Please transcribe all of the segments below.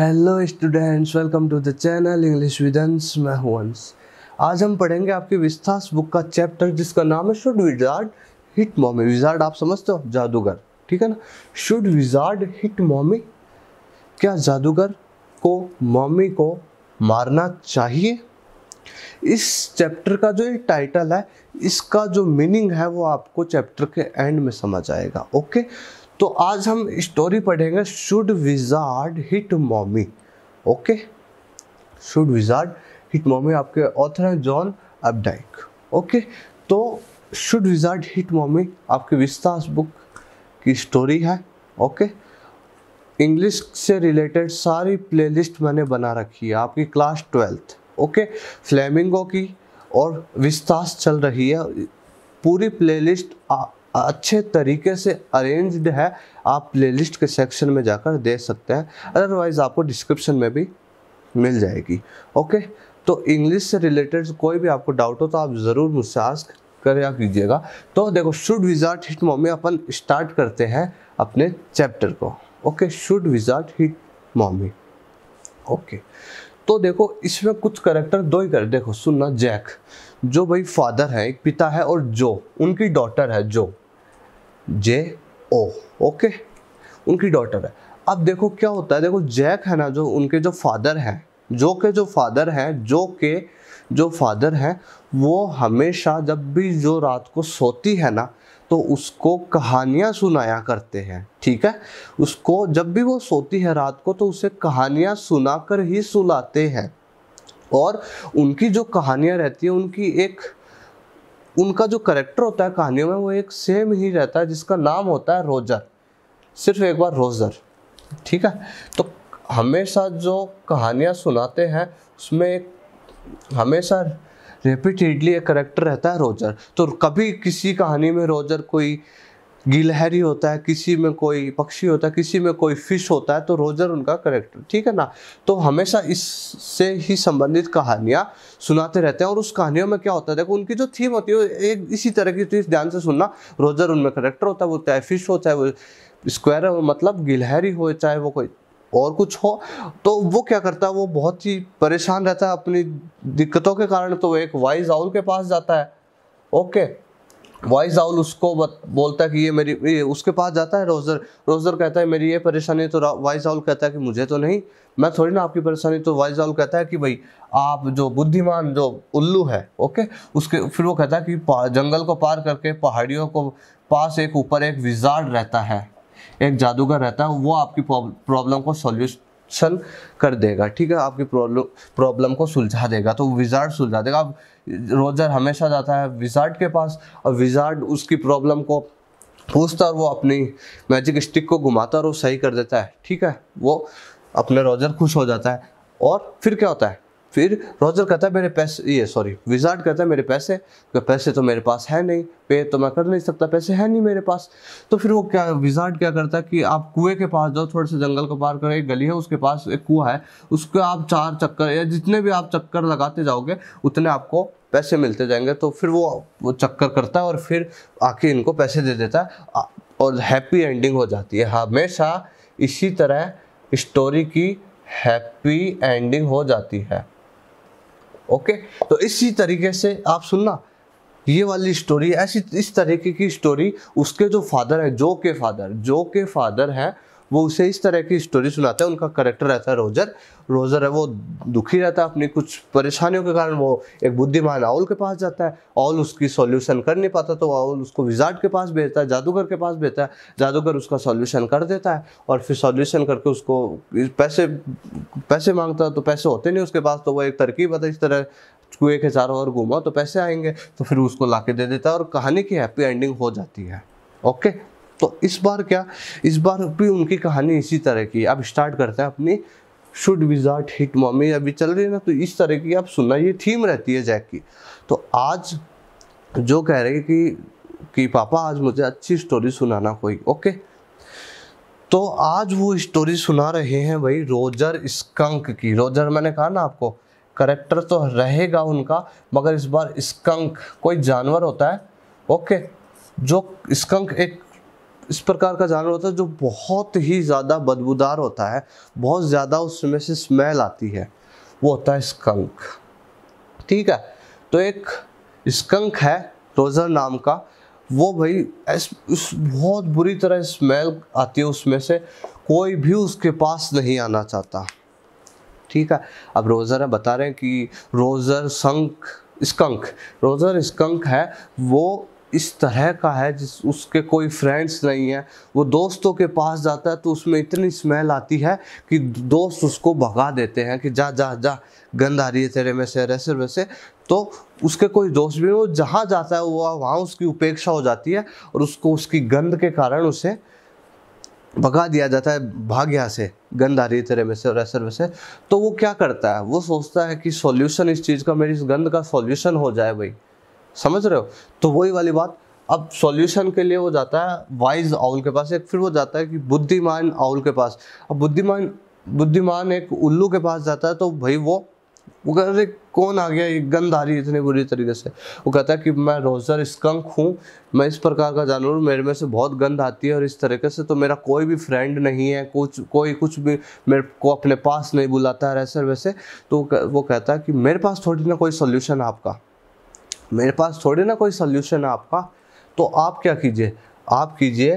Hello students welcome to the channel English with Ansh मैं हूं अंश आज हम पढ़ेंगे आपके विस्थास बुक का चैप्टर जिसका नाम है should wizard hit mommy wizard आप समझते हो जादूगर ठीक है ना शुड विजार्ड हिट मॉमी क्या जादूगर को मॉमी को मारना चाहिए इस चैप्टर का जो ये टाइटल है इसका जो मीनिंग है वो आपको चैप्टर के एंड में समझ आएगा ओके okay? तो आज हम स्टोरी पढ़ेंगे should wizard hit mommy okay should wizard hit mommy आपके ऑथर हैं जॉन अपडाइक ओके तो शुड विजार्ड हिट मॉमी आपके विस्तास बुक की स्टोरी है ओके इंग्लिश से रिलेटेड सारी प्लेलिस्ट मैंने बना रखी है आपकी क्लास ट्वेल्थ ओके फ्लेमिंगो की और विस्तास चल रही है पूरी प्लेलिस्ट अच्छे तरीके से अरेंज्ड है आप प्लेलिस्ट के सेक्शन में जाकर दे सकते हैं अदरवाइज़ आपको डिस्क्रिप्शन में भी मिल जाएगी ओके तो इंग्लिश से रिलेटेड कोई भी आपको डाउट हो तो आप ज़रूर मुझसे आस्क कर कीजिएगा तो देखो शुड विजार्ट हिट मॉमी अपन स्टार्ट करते हैं अपने चैप्टर को okay should wizard hit mommy okay तो देखो इसमें कुछ करेक्टर दो ही कर देखो सुनना जैक जो भाई फादर है एक पिता है और जो उनकी डॉटर है जो जे ओ ओके उनकी डॉटर है अब देखो क्या होता है देखो जैक है ना जो उनके जो फादर हैं जो के जो फादर हैं जो के जो फादर हैं वो हमेशा जब भी जो रात को सोती है ना तो उसको कहानियाँ सुनाया करते हैं ठीक है उसको जब भी वो सोती है रात को तो उसे कहानियाँ सुनाकर ही सुलाते हैं और उनकी जो कहानियाँ रहती हैं उनकी एक उनका जो करेक्टर होता है कहानियों में वो एक सेम ही रहता है जिसका नाम होता है रोजर सिर्फ एक बार रोजर ठीक है तो हमेशा जो कहानियाँ सुनाते हैं उसमें एक हमेशा रेपिटेडली एक करेक्टर रहता है रोजर तो कभी किसी कहानी में रोजर कोई गिलहरी होता है किसी में कोई पक्षी होता है किसी में कोई फिश होता है तो रोजर उनका करेक्टर ठीक है ना तो हमेशा इससे ही संबंधित कहानियाँ सुनाते रहते हैं और उस कहानियों में क्या होता है देखो उनकी जो थीम होती है एक इसी तरह की चीज ध्यान से सुनना रोजर उनमें करेक्टर होता है वो चाहे फिश हो चाहे वो स्क्वायर हो मतलब गिलहरी हो चाहे वो कोई और कुछ हो तो वो क्या करता है वो बहुत ही परेशान रहता है अपनी दिक्कतों के कारण तो वो एक वाइज आउल के पास जाता है ओके वॉइस आउल उसको बोलता है कि ये मेरी ये उसके पास जाता है रोजर रोजर कहता है मेरी ये परेशानी तो वॉइस आउल कहता है कि मुझे तो नहीं मैं थोड़ी ना आपकी परेशानी तो वॉइस आउल कहता है कि भाई आप जो बुद्धिमान जो उल्लू है ओके उसके फिर वो कहता है कि जंगल को पार करके पहाड़ियों को पास एक ऊपर एक विजार्ड रहता है एक जादूगर रहता है वो आपकी प्रॉब्लम को सोल्यूशन कर देगा ठीक है आपकी प्रॉब्लम प्रॉब्लम को सुलझा देगा तो विजार्ड सुलझा देगा आप रोजर हमेशा जाता है विजार्ड के पास और विजार्ड उसकी प्रॉब्लम को पूछता और वो अपनी मैजिक स्टिक को घुमाता और वो सही कर देता है ठीक है वो अपने रोजर खुश हो जाता है और फिर क्या होता है फिर रोजर कहता है मेरे पैसे ये सॉरी विजार्ड कहता है मेरे पैसे तो पैसे तो मेरे पास है नहीं पे तो मैं कर नहीं सकता पैसे है नहीं मेरे पास तो फिर वो क्या विजार्ड क्या करता है कि आप कुएं के पास जाओ थोड़े से जंगल को पार करो एक गली है उसके पास एक कुआ है उसको आप चार चक्कर या जितने भी आप चक्कर लगाते जाओगे उतने आपको पैसे मिलते जाएंगे तो फिर वो वो चक्कर करता है और फिर आके इनको पैसे दे देता है और हैप्पी एंडिंग हो जाती है हमेशा इसी तरह स्टोरी की हैप्पी एंडिंग हो जाती है ओके तो इसी तरीके से आप सुनना ये वाली स्टोरी ऐसी इस तरीके की स्टोरी उसके जो फादर है जो के फादर जो के फादर है वो उसे इस तरह की स्टोरी सुनाता है उनका करेक्टर रहता है रोजर रोजर है वो दुखी रहता है अपनी कुछ परेशानियों के कारण वो एक बुद्धिमान आउल के पास जाता है आउल उसकी सॉल्यूशन कर नहीं पाता तो आउल उसको विजार्ड के पास भेजता है जादूगर के पास भेजता है जादूगर उसका सॉल्यूशन कर देता है और फिर सॉल्यूशन करके उसको पैसे पैसे मांगता है तो पैसे होते नहीं उसके पास तो वो एक तरकीब आता है इस तरह कुएं के चारों ओर घूमा तो पैसे आएंगे तो फिर उसको ला के दे देता है और कहानी की हैप्पी एंडिंग हो जाती है ओके तो इस बार क्या इस बार भी उनकी कहानी इसी तरह की अब स्टार्ट करते हैं अपनी शुड विजार्ट हिट मॉमी अभी चल रही है ना तो इस तरह की आप सुनना ये थीम रहती है जैक की तो आज जो कह रहे कि कि पापा आज मुझे अच्छी स्टोरी सुनाना कोई ओके तो आज वो स्टोरी सुना रहे हैं भाई रोजर स्कंक की रोजर मैंने कहा ना आपको करेक्टर तो रहेगा उनका मगर इस बार स्कंक कोई जानवर होता है ओके जो स्कंक एक इस प्रकार का जानवर होता है जो बहुत ही ज़्यादा बदबूदार होता है बहुत ज़्यादा उसमें से स्मेल आती है वो होता है स्कंक ठीक है तो एक स्कंक है रोजर नाम का वो भाई इस, इस बहुत बुरी तरह स्मेल आती है उसमें से कोई भी उसके पास नहीं आना चाहता ठीक है अब रोज़र है बता रहे हैं कि रोज़र संक स्कंक रोज़र स्कंक है वो इस तरह का है जिस उसके कोई फ्रेंड्स नहीं है वो दोस्तों के पास जाता है तो उसमें इतनी स्मेल आती है कि दोस्त उसको भगा देते हैं कि जा जा जा गंद आ रही है तेरे में से ऐसे वैसे तो उसके कोई दोस्त भी वो जहाँ जाता है वो वहाँ उसकी उपेक्षा हो जाती है और उसको उसकी गंद के कारण उसे भगा दिया जाता है भाग्या से गंद आ रही है तेरे में से और ऐसे वैसे तो वो क्या करता है वो सोचता है कि सॉल्यूशन इस चीज़ का मेरी इस गंद का सॉल्यूशन हो जाए भाई समझ रहे हो तो वही वाली बात अब सॉल्यूशन के लिए वो जाता है वाइज आउल के पास एक फिर वो जाता है कि बुद्धिमान आउल के पास अब बुद्धिमान बुद्धिमान एक उल्लू के पास जाता है तो भाई वो वो कह रहे कौन आ गया ये गंद आ रही है इतनी बुरी तरीके से वो कहता है कि मैं रोजर स्कंक हूँ मैं इस प्रकार का जानवर हूँ मेरे में से बहुत गंध आती है और इस तरीके से तो मेरा कोई भी फ्रेंड नहीं है कुछ कोई कुछ भी मेरे को अपने पास नहीं बुलाता है ऐसे वैसे तो वो कहता है कि मेरे पास थोड़ी ना कोई सोल्यूशन है आपका मेरे पास थोड़ी ना कोई सोल्यूशन है आपका तो आप क्या कीजिए आप कीजिए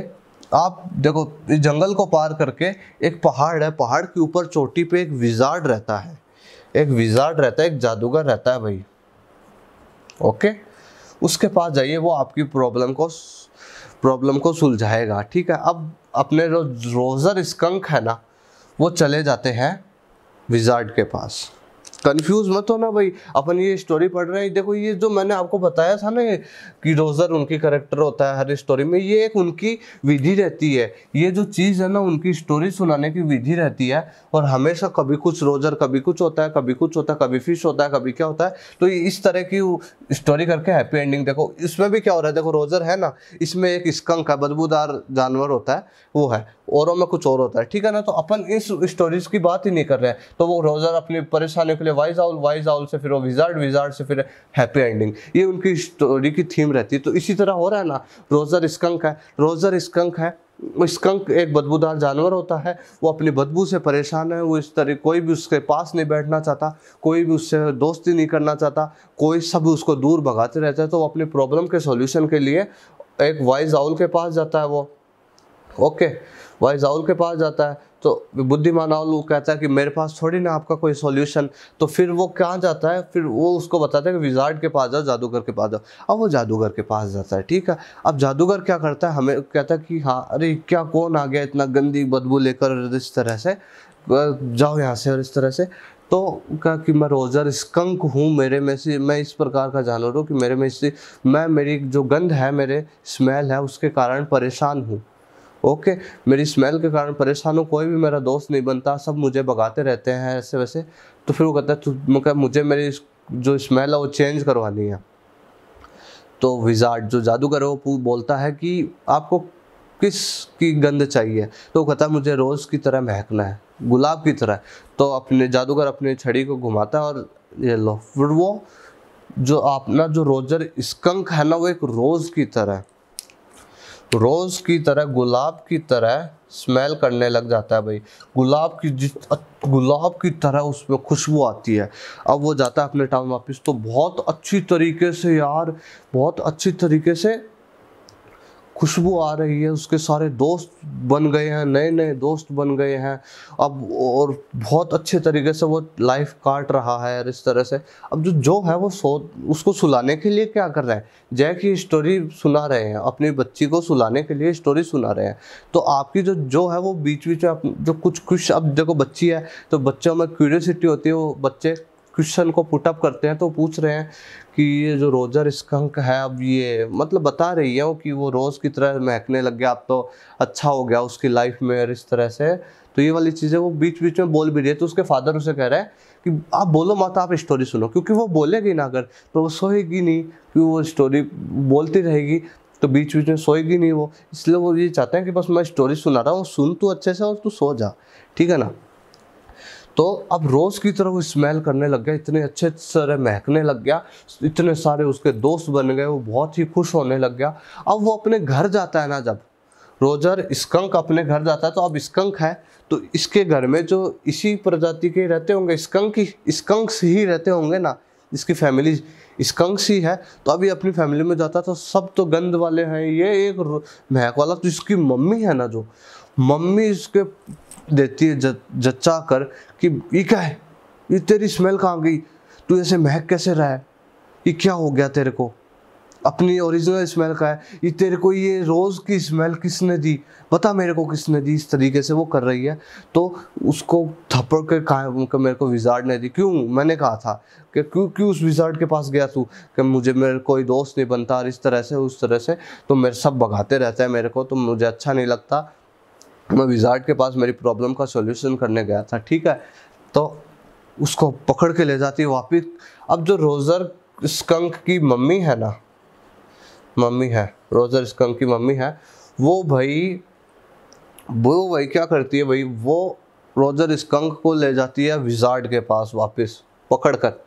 आप देखो इस जंगल को पार करके एक पहाड़ है पहाड़ के ऊपर चोटी पे एक विजार्ड रहता है एक विजार्ड रहता है एक जादूगर रहता है भाई ओके उसके पास जाइए वो आपकी प्रॉब्लम को प्रॉब्लम को सुलझाएगा ठीक है अब अपने जो रो, रोज़र स्कंक है ना वो चले जाते हैं विजार्ड के पास कंफ्यूज मत हो ना भाई अपन ये स्टोरी पढ़ रहे हैं देखो ये जो मैंने आपको बताया था ना कि रोजर उनकी करेक्टर होता है हर स्टोरी में ये एक उनकी विधि रहती है ये जो चीज़ है ना उनकी स्टोरी सुनाने की विधि रहती है और हमेशा कभी कुछ रोजर कभी कुछ होता है कभी कुछ होता है कभी फिश होता है कभी क्या होता है तो इस तरह की स्टोरी करके हैप्पी एंडिंग देखो इसमें भी क्या हो रहा है देखो रोजर है ना इसमें एक स्कंक है बदबूदार जानवर होता है वो है औरों में कुछ और होता है ठीक है ना तो अपन इस स्टोरीज की बात ही नहीं कर रहे हैं तो वो रोजर अपनी परेशानियों के लिए वाइज आउल वाइज आउल से फिर वो विजार्ड विजार्ड से फिर हैप्पी एंडिंग ये उनकी स्टोरी की थीम रहती है तो इसी तरह हो रहा है ना रोजर स्कंक है रोजर स्कंक है स्कंक एक बदबूदार जानवर होता है वो अपनी बदबू से परेशान है वो इस तरह कोई भी उसके पास नहीं बैठना चाहता कोई भी उससे दोस्ती नहीं करना चाहता कोई सब उसको दूर भगाते रहता है तो वो अपने प्रॉब्लम के सॉल्यूशन के लिए एक वाइज आउल के पास जाता है वो ओके वाइज आउल के पास जाता है तो बुद्धिमान लोग कहता है कि मेरे पास थोड़ी ना आपका कोई सॉल्यूशन तो फिर वो कहाँ जाता है फिर वो उसको बताता है कि विजार्ड के पास जाओ जादूगर के पास जाओ अब वो जादूगर के पास जाता है ठीक है अब जादूगर क्या करता है हमें कहता है कि हाँ अरे क्या कौन आ गया इतना गंदी बदबू लेकर इस तरह से जाओ यहाँ से और इस तरह से तो कहा कि मैं रोजर स्कंक हूँ मेरे में से मैं इस प्रकार का जानवर हूँ कि मेरे में से मैं मेरी जो गंध है मेरे स्मेल है उसके कारण परेशान हूँ ओके मेरी स्मेल के कारण परेशान हूँ कोई भी मेरा दोस्त नहीं बनता सब मुझे भगाते रहते हैं ऐसे वैसे तो फिर वो कहता है मुझे मेरी जो स्मेल है वो चेंज करवानी है तो विजार्ड जो जादूगर है वो बोलता है कि आपको किस की गंध चाहिए तो वो कहता है मुझे रोज़ की तरह महकना है गुलाब की तरह तो अपने जादूगर अपने छड़ी को घुमाता है और ये लो फिर वो जो अपना जो रोजर स्कंक है ना वो एक रोज़ की तरह रोज़ की तरह गुलाब की तरह स्मेल करने लग जाता है भाई गुलाब की जिस गुलाब की तरह उसमें खुशबू आती है अब वो जाता है अपने टाउन वापस तो बहुत अच्छी तरीके से यार बहुत अच्छी तरीके से खुशबू आ रही है उसके सारे दोस्त बन गए हैं नए नए दोस्त बन गए हैं अब और बहुत अच्छे तरीके से वो लाइफ काट रहा है और इस तरह से अब जो जो है वो सो उसको सुलाने के लिए क्या कर रहे हैं जय की स्टोरी सुना रहे हैं अपनी बच्ची को सुलाने के लिए स्टोरी सुना रहे हैं तो आपकी जो जो है वो बीच बीच में जो कुछ कुछ अब देखो बच्ची है तो बच्चों में क्यूरियोसिटी होती है वो बच्चे क्वेश्चन को पुटअप करते हैं तो पूछ रहे हैं कि ये जो रोजर स्कंक है अब ये मतलब बता रही है वो कि वो रोज़ की तरह महकने लग गया अब तो अच्छा हो गया उसकी लाइफ में और इस तरह से तो ये वाली चीज़ें वो बीच बीच में बोल भी रही है तो उसके फादर उसे कह रहे हैं कि आप बोलो मत आप स्टोरी सुनो क्योंकि वो बोलेगी ना अगर तो वो सोएगी नहीं क्योंकि वो स्टोरी बोलती रहेगी तो बीच बीच में सोएगी नहीं वो इसलिए वो ये चाहते हैं कि बस मैं स्टोरी सुना रहा हूँ सुन तू अच्छे से और तू सो जा ठीक है ना तो अब रोज़ की तरह वो स्मेल करने लग गया इतने अच्छे तरह महकने लग गया इतने सारे उसके दोस्त बन गए वो बहुत ही खुश होने लग गया अब वो अपने घर जाता है ना जब रोजर स्कंक अपने घर जाता है तो अब स्कंक है तो इसके घर में जो इसी प्रजाति के रहते होंगे स्कंक ही स्कंक्स ही रहते होंगे ना इसकी फैमिली स्कंक ही है तो अभी अपनी फैमिली में जाता है तो सब तो गंद वाले हैं ये एक महक वाला तो इसकी मम्मी है ना जो मम्मी इसके देती है जच्चा कर कि ये क्या है ये तेरी स्मेल कहाँ गई तू ऐसे महक कैसे रहा है ये क्या हो गया तेरे को अपनी ओरिजिनल स्मेल का है ये तेरे को ये रोज़ की स्मेल किसने दी बता मेरे को किसने दी इस तरीके से वो कर रही है तो उसको थप्पड़ के कहा मेरे को विजार्ड ने दी क्यों मैंने कहा था कि क्यों क्यों उस विजार्ड के पास गया तू कि मुझे मेरे कोई दोस्त नहीं बनता और इस तरह से उस तरह से तो मेरे सब भगाते रहते हैं मेरे को तो मुझे अच्छा नहीं लगता मैं विजार्ड के पास मेरी प्रॉब्लम का सोल्यूशन करने गया था ठीक है तो उसको पकड़ के ले जाती है वापिस अब जो रोज़र स्कंक की मम्मी है ना मम्मी है रोज़र स्कंक की मम्मी है वो भाई वो भाई क्या करती है भाई वो रोजर स्कंक को ले जाती है विजार्ड के पास वापस पकड़ कर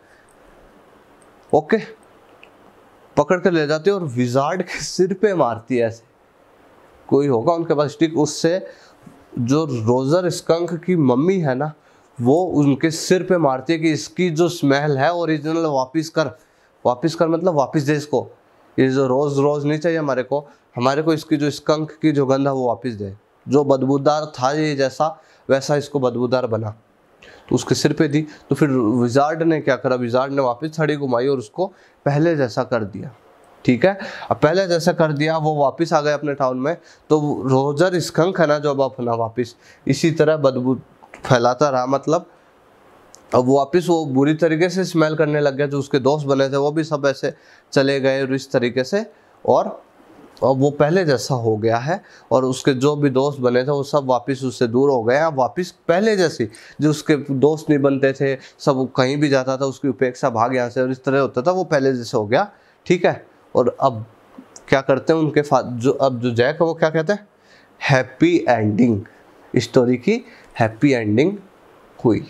ओके पकड़ कर ले जाती है और विजार्ड के सिर पे मारती है ऐसे कोई होगा उनके पास स्टिक उससे जो रोज़र स्कंक की मम्मी है ना वो उनके सिर पे मारती है कि इसकी जो स्मेल है ओरिजिनल वापस कर वापस कर मतलब वापस दे इसको ये जो रोज़ रोज़ नहीं चाहिए हमारे को हमारे को इसकी जो स्कंक की जो गंध है वो वापस दे जो बदबूदार था ये जैसा वैसा इसको बदबूदार बना तो उसके सिर पे दी तो फिर विजार्ड ने क्या करा विजार्ड ने वापस छड़ी घुमाई और उसको पहले जैसा कर दिया ठीक है अब पहले जैसे कर दिया वो वापस आ गए अपने टाउन में तो रोजर स्कंक है ना जो अब अपना वापस इसी तरह बदबू फैलाता रहा मतलब अब वापस वो बुरी तरीके से स्मेल करने लग गया जो उसके दोस्त बने थे वो भी सब ऐसे चले गए और इस तरीके से और अब वो पहले जैसा हो गया है और उसके जो भी दोस्त बने थे वो सब वापस उससे दूर हो गए हैं वापस पहले जैसे जो उसके दोस्त नहीं बनते थे सब कहीं भी जाता था उसकी उपेक्षा भाग यहाँ से और इस तरह होता था वो पहले जैसे हो गया ठीक है और अब क्या करते हैं उनके जो अब जो जैक है वो क्या कहते हैं हैप्पी एंडिंग स्टोरी की हैप्पी एंडिंग हुई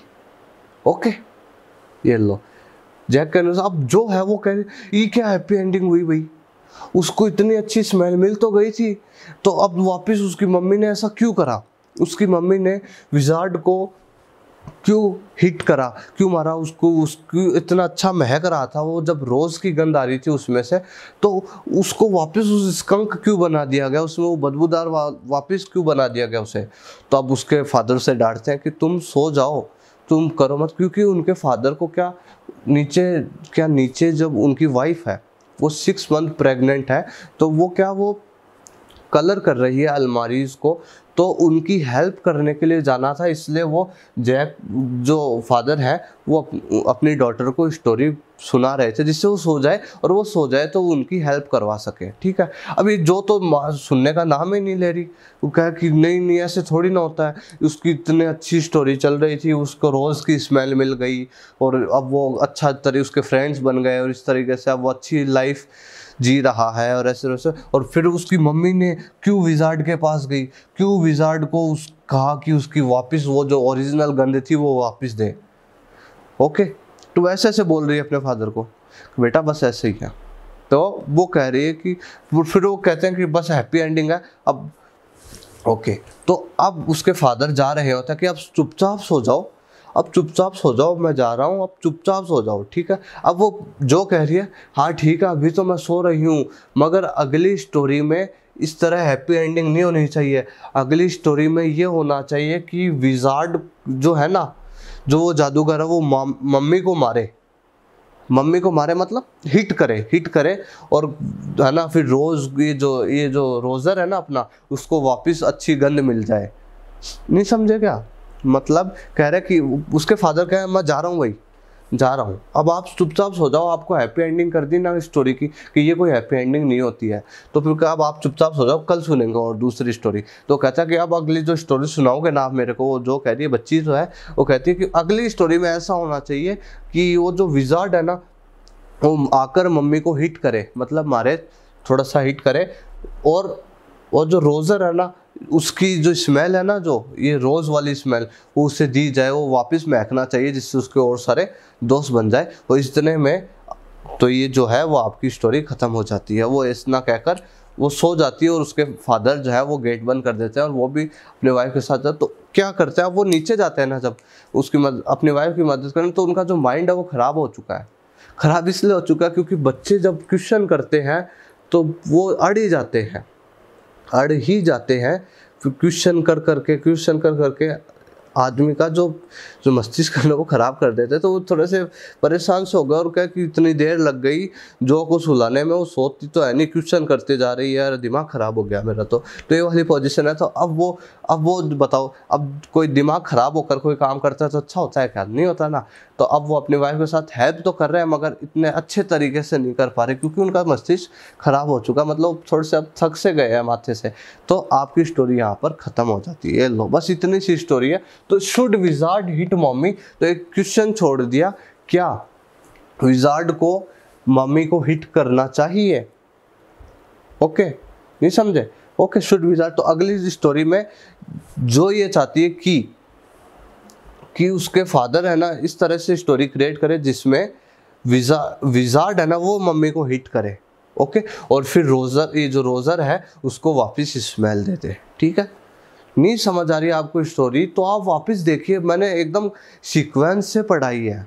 ओके ये लो जैक कहने से अब जो है वो कह रहे ये क्या हैप्पी एंडिंग हुई भाई उसको इतनी अच्छी स्मेल मिल तो गई थी तो अब वापस उसकी मम्मी ने ऐसा क्यों करा उसकी मम्मी ने विजार्ड को क्यों हिट करा क्यों मारा उसको उसको इतना अच्छा महक रहा था वो जब रोज़ की गंध आ रही थी उसमें से तो उसको वापस उस स्कंक क्यों बना दिया गया उसमें वो बदबूदार वा, वापस क्यों बना दिया गया उसे तो अब उसके फादर से डांटते हैं कि तुम सो जाओ तुम करो मत क्योंकि उनके फादर को क्या नीचे क्या नीचे जब उनकी वाइफ है वो सिक्स मंथ प्रेग्नेंट है तो वो क्या वो कलर कर रही है अलमारीज को तो उनकी हेल्प करने के लिए जाना था इसलिए वो जैक जो फादर हैं वो अपनी डॉटर को स्टोरी सुना रहे थे जिससे वो सो जाए और वो सो जाए तो उनकी हेल्प करवा सके ठीक है अभी जो तो सुनने का नाम ही नहीं ले रही वो कह कि नहीं नहीं ऐसे थोड़ी ना होता है उसकी इतनी अच्छी स्टोरी चल रही थी उसको रोज़ की स्मेल मिल गई और अब वो अच्छा तरह उसके फ्रेंड्स बन गए और इस तरीके से अब वो अच्छी लाइफ जी रहा है और ऐसे वैसे और फिर उसकी मम्मी ने क्यों विजार्ड के पास गई क्यों विजार्ड को उस कहा कि उसकी वापस वो जो ओरिजिनल गंद थी वो वापस दे ओके तो ऐसे ऐसे बोल रही है अपने फादर को बेटा बस ऐसे ही है तो वो कह रही है कि फिर वो कहते हैं कि बस हैप्पी एंडिंग है अब ओके तो अब उसके फादर जा रहे होते हैं कि अब चुपचाप सो जाओ अब चुपचाप सो जाओ मैं जा रहा हूँ अब चुपचाप सो जाओ ठीक है अब वो जो कह रही है हाँ ठीक है अभी तो मैं सो रही हूँ मगर अगली स्टोरी में इस तरह हैप्पी एंडिंग नहीं होनी चाहिए अगली स्टोरी में ये होना चाहिए कि विजार्ड जो है ना जो वो जादूगर है वो मम्मी को मारे मम्मी को मारे मतलब हिट करे हिट करे और है ना फिर रोज़ ये जो ये जो रोज़र है ना अपना उसको वापस अच्छी गंध मिल जाए नहीं समझे क्या मतलब कह रहे कि उसके फादर कह रहे मैं जा रहा हूँ भाई जा रहा हूँ अब आप चुपचाप सो जाओ आपको हैप्पी एंडिंग कर दी ना स्टोरी की कि ये कोई हैप्पी एंडिंग नहीं होती है तो फिर अब आप चुपचाप सो जाओ कल सुनेंगे और दूसरी स्टोरी तो कहता है कि अब अगली जो स्टोरी सुनाओगे ना आप मेरे को वो जो कह रही है बच्ची जो है वो कहती है कि अगली स्टोरी में ऐसा होना चाहिए कि वो जो विजार्ड है ना वो आकर मम्मी को हिट करे मतलब मारे थोड़ा सा हिट करे और वो जो रोज़र है ना उसकी जो स्मेल है ना जो ये रोज़ वाली स्मेल वो उसे दी जाए वो वापस महकना चाहिए जिससे उसके और सारे दोस्त बन जाए और इतने में तो ये जो है वो आपकी स्टोरी ख़त्म हो जाती है वो इतना कहकर वो सो जाती है और उसके फादर जो है वो गेट बंद कर देते हैं और वो भी अपने वाइफ के साथ तो क्या करते हैं वो नीचे जाते हैं ना जब उसकी मदद अपने वाइफ की मदद करें तो उनका जो माइंड है वो ख़राब हो चुका है ख़राब इसलिए हो चुका है क्योंकि बच्चे जब क्वेश्चन करते हैं तो वो अड़ ही जाते हैं अड़ ही जाते हैं क्वेश्चन कर करके क्वेश्चन कर करके आदमी का जो जो मस्तिष्क है ना वो ख़राब कर देते तो वो थोड़े से परेशान से हो गया और क्या कि इतनी देर लग गई जो को सुलाने में वो सोचती तो है नहीं क्वेश्चन करते जा रही है यार दिमाग ख़राब हो गया मेरा तो तो ये वाली पोजिशन है तो अब वो अब वो बताओ अब कोई दिमाग ख़राब होकर कोई काम करता है तो अच्छा होता है क्या नहीं होता ना तो अब वो अपनी वाइफ के साथ हेल्प तो कर रहे हैं मगर इतने अच्छे तरीके से नहीं कर पा रहे क्योंकि उनका मस्तिष्क ख़राब हो चुका मतलब थोड़े से अब थक से गए हैं माथे से तो आपकी स्टोरी यहाँ पर ख़त्म हो जाती है लो बस इतनी सी स्टोरी है तो शुड विजार्ड हिट मम्मी तो एक क्वेश्चन छोड़ दिया क्या विजार्ड को मम्मी को हिट करना चाहिए ओके नहीं समझे ओके शुड विजार्ड तो अगली स्टोरी में जो ये चाहती है कि कि उसके फादर है ना इस तरह से स्टोरी क्रिएट करे जिसमें विजा विजार्ड है ना वो मम्मी को हिट करे ओके और फिर रोज़र ये जो रोज़र है उसको वापस स्मेल देते ठीक है नहीं समझ आ रही आपको स्टोरी तो आप वापस देखिए मैंने एकदम सीक्वेंस से पढ़ाई है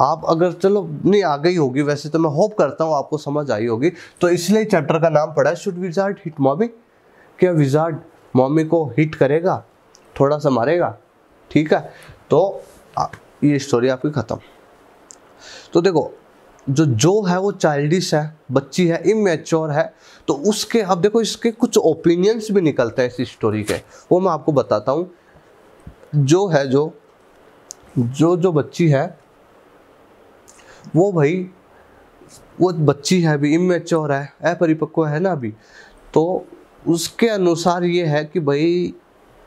आप अगर चलो नहीं आ गई होगी वैसे तो मैं होप करता हूँ आपको समझ आई होगी तो इसलिए चैप्टर का नाम पड़ा है शुड विजार्ड हिट मॉमी क्या विजार्ड मॉमी को हिट करेगा थोड़ा सा मारेगा ठीक है तो ये स्टोरी आपकी ख़त्म तो देखो जो जो है वो चाइल्डिश है बच्ची है इमेच्योर है तो उसके अब देखो इसके कुछ ओपिनियंस भी निकलते हैं इस स्टोरी के वो मैं आपको बताता हूँ जो है जो जो जो बच्ची है वो भाई वो बच्ची है अभी इमेच्योर है अपरिपक्व है ना अभी तो उसके अनुसार ये है कि भाई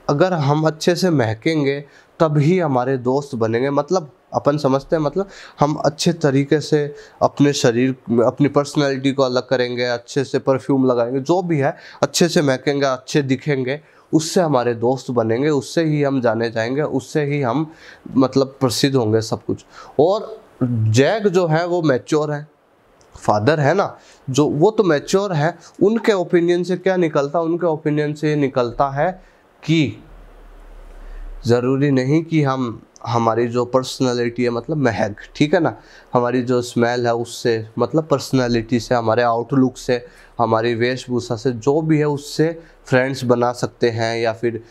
अगर हम अच्छे से महकेंगे तभी हमारे दोस्त बनेंगे मतलब अपन समझते हैं मतलब हम अच्छे तरीके से अपने शरीर अपनी पर्सनैलिटी को अलग करेंगे अच्छे से परफ्यूम लगाएंगे जो भी है अच्छे से महकेंगे अच्छे दिखेंगे उससे हमारे दोस्त बनेंगे उससे ही हम जाने जाएंगे उससे ही हम मतलब प्रसिद्ध होंगे सब कुछ और जैग जो है वो मैच्योर है फादर है ना जो वो तो मैच्योर है उनके ओपिनियन से क्या निकलता उनके ओपिनियन से ये निकलता है कि ज़रूरी नहीं कि हम हमारी जो पर्सनालिटी है मतलब महक ठीक है ना हमारी जो स्मेल है उससे मतलब पर्सनालिटी से हमारे आउटलुक से हमारी वेशभूषा से जो भी है उससे फ्रेंड्स बना सकते हैं या फिर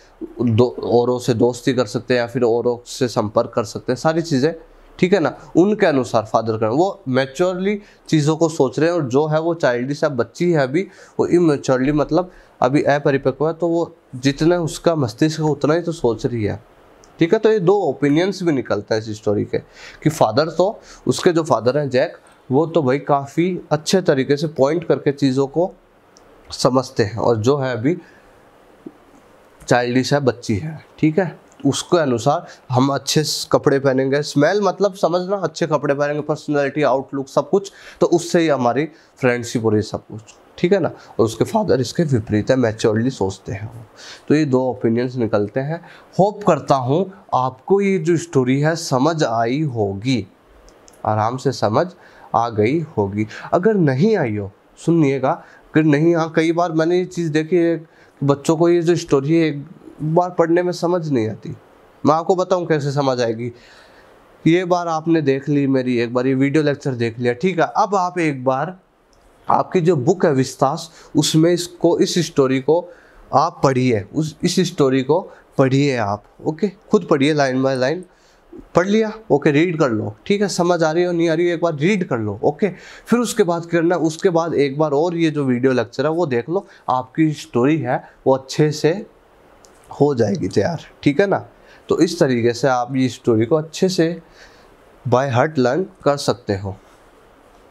दो औरों से दोस्ती कर सकते हैं या फिर औरों से संपर्क कर सकते हैं सारी चीज़ें ठीक है ना उनके अनुसार फादर करें वो मेच्योरली चीज़ों को सोच रहे हैं और जो है वो चाइल्डिश है बच्ची है अभी वो इमेच्योरली मतलब अभी अपरिपक्व है तो वो जितना उसका मस्तिष्क है उतना ही तो सोच रही है ठीक है तो ये दो ओपिनियंस भी निकलता है इस स्टोरी के कि फादर तो उसके जो फादर हैं जैक वो तो भाई काफ़ी अच्छे तरीके से पॉइंट करके चीज़ों को समझते हैं और जो है अभी चाइल्डिश है बच्ची है ठीक है उसके अनुसार हम अच्छे कपड़े पहनेंगे स्मेल मतलब समझना अच्छे कपड़े पहनेंगे पर्सनैलिटी आउटलुक सब कुछ तो उससे ही हमारी फ्रेंडशिप हो रही सब कुछ ठीक है ना और उसके फादर इसके विपरीत है मैच्योरली सोचते हैं तो ये दो ओपिनियंस निकलते हैं होप करता हूँ आपको ये जो स्टोरी है समझ आई होगी आराम से समझ आ गई होगी अगर नहीं आई हो सुनिएगा अगर नहीं हाँ कई बार मैंने ये चीज़ देखी है बच्चों को ये जो स्टोरी है बार पढ़ने में समझ नहीं आती मैं आपको बताऊँ कैसे समझ आएगी ये बार आपने देख ली मेरी एक बार ये वीडियो लेक्चर देख लिया ठीक है अब आप एक बार आपकी जो बुक है विस्तास उसमें इसको इस स्टोरी को आप पढ़िए उस इस स्टोरी को पढ़िए आप ओके खुद पढ़िए लाइन बाय लाइन पढ़ लिया ओके रीड कर लो ठीक है समझ आ रही हो नहीं आ रही हो एक बार रीड कर लो ओके फिर उसके बाद करना उसके बाद एक बार और ये जो वीडियो लेक्चर है वो देख लो आपकी स्टोरी है वो अच्छे से हो जाएगी तैयार ठीक है ना तो इस तरीके से आप ये स्टोरी को अच्छे से बाय हार्ट लर्न कर सकते हो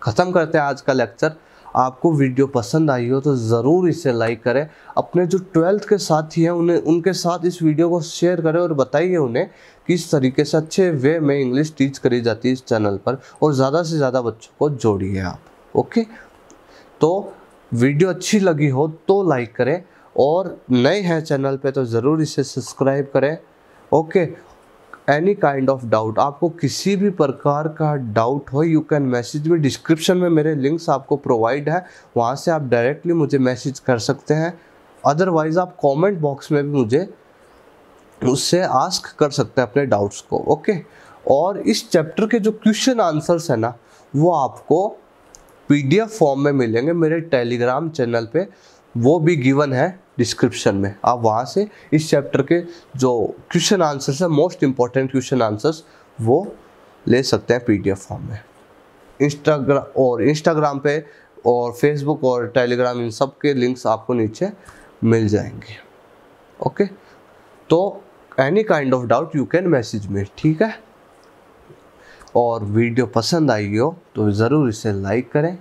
ख़त्म करते हैं आज का लेक्चर आपको वीडियो पसंद आई हो तो ज़रूर इसे लाइक करें अपने जो ट्वेल्थ के साथी हैं उन्हें उनके साथ इस वीडियो को शेयर करें और बताइए उन्हें कि इस तरीके से अच्छे वे में इंग्लिश टीच करी जाती है इस चैनल पर और ज़्यादा से ज़्यादा बच्चों को जोड़िए आप ओके तो वीडियो अच्छी लगी हो तो लाइक करें और नए हैं चैनल पे तो ज़रूर इसे सब्सक्राइब करें okay any kind of doubt आपको किसी भी प्रकार का डाउट हो यू कैन मैसेज में डिस्क्रिप्शन में मेरे लिंक्स आपको प्रोवाइड है वहाँ से आप डायरेक्टली मुझे मैसेज कर सकते हैं अदरवाइज़ आप कमेंट बॉक्स में भी मुझे उससे आस्क कर सकते हैं अपने डाउट्स को ओके और इस चैप्टर के जो क्वेश्चन आंसर्स हैं ना वो आपको पीडीएफ फॉर्म में मिलेंगे मेरे टेलीग्राम चैनल पे वो भी गिवन है डिस्क्रिप्शन में आप वहाँ से इस चैप्टर के जो क्वेश्चन आंसर्स हैं मोस्ट इम्पॉर्टेंट क्वेश्चन आंसर्स वो ले सकते हैं पीडीएफ फॉर्म में इंस्टाग्राम और इंस्टाग्राम पे और फेसबुक और टेलीग्राम इन सब के लिंक्स आपको नीचे मिल जाएंगे ओके तो any kind of doubt you can message में ठीक है और वीडियो पसंद आई हो तो ज़रूर इसे लाइक करें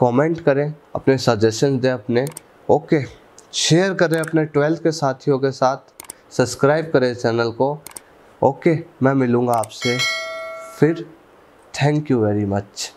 कमेंट करें अपने सजेशन दें अपने ओके okay. शेयर करें अपने ट्वेल्थ के साथियों के साथ सब्सक्राइब करें चैनल को ओके मैं मिलूँगा आपसे फिर थैंक यू वेरी मच